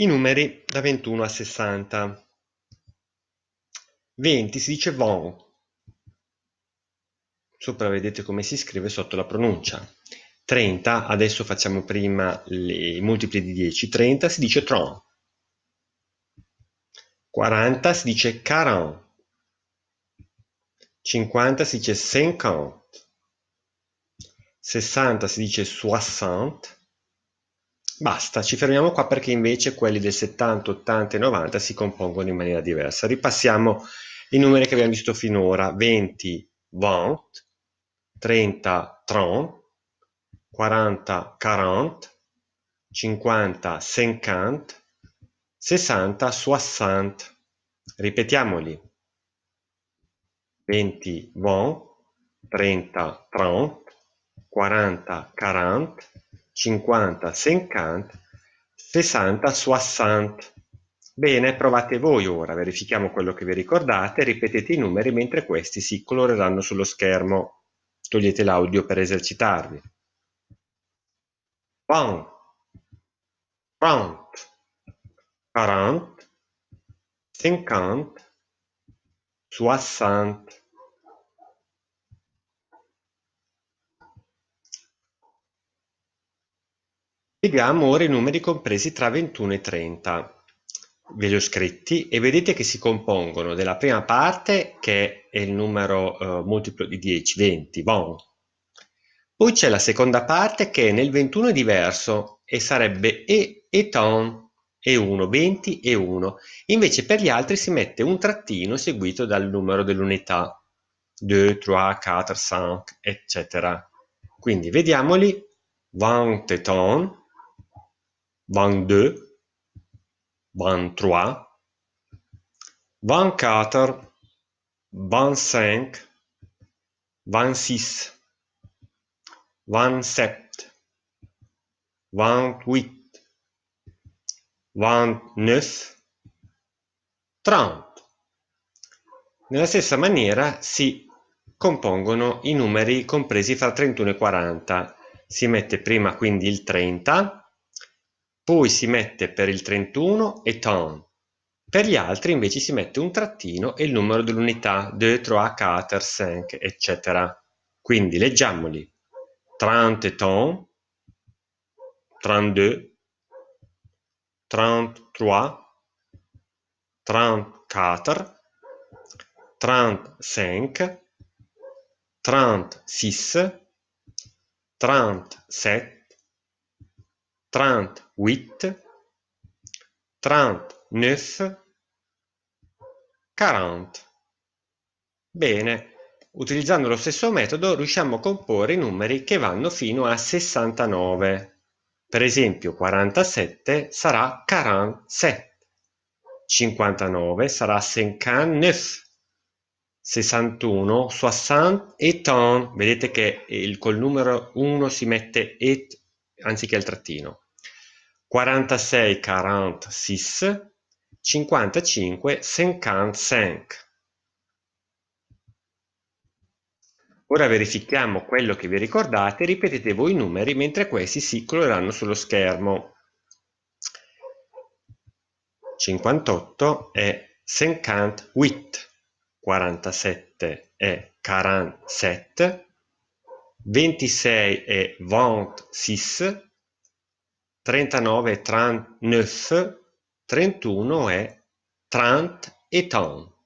I numeri da 21 a 60. 20 si dice von. Sopra vedete come si scrive sotto la pronuncia. 30, adesso facciamo prima i multipli di 10. 30 si dice tron. 40 si dice caron. 50 si dice cinquante. 60 si dice soixante. Basta, ci fermiamo qua perché invece quelli del 70, 80 e 90 si compongono in maniera diversa. Ripassiamo i numeri che abbiamo visto finora. 20, 20, 30, 30, 40, 40, 50, 50, 60, 60. Ripetiamoli. 20, 20, 30, 30, 40, 40, 50 50, 60 60. Bene, provate voi ora, verifichiamo quello che vi ricordate, ripetete i numeri mentre questi si coloreranno sullo schermo. Togliete l'audio per esercitarvi. Bon. 30, 40, 50, 60. Spieghiamo ora i numeri compresi tra 21 e 30. Ve li ho scritti e vedete che si compongono della prima parte, che è il numero eh, multiplo di 10, 20, bon. Poi c'è la seconda parte che nel 21 è diverso e sarebbe e, e ton, e 1, 20 e 1. Invece per gli altri si mette un trattino seguito dal numero dell'unità. 2, 3, 4, 5, eccetera. Quindi vediamoli. 20 ton, vingt-deux, vingt-trois, vingt-quatre, vingt-cinq, vingt Nella stessa maniera si compongono i numeri compresi fra 31 e 40. Si mette prima quindi il 30 poi si mette per il 31 e ton. per gli altri invece si mette un trattino e il numero dell'unità 2, 3, 4, 5, eccetera. Quindi leggiamoli. 30 étant, 32, 33, 34, 35, 36, 37, trente-huit, trente-neuf, quarante. Bene, utilizzando lo stesso metodo riusciamo a comporre i numeri che vanno fino a 69. Per esempio 47 sarà 47, 59 sarà 59, 61, 60 et 1. Vedete che il, col numero 1 si mette et anziché il trattino. 46 46, 55 55. Ora verifichiamo quello che vi ricordate, ripetete voi i numeri mentre questi si coloreranno sullo schermo. 58 è 58, 47 è 47, vingt-et-seize et vingt-six, trente-neuf et trente-neuf, trente et un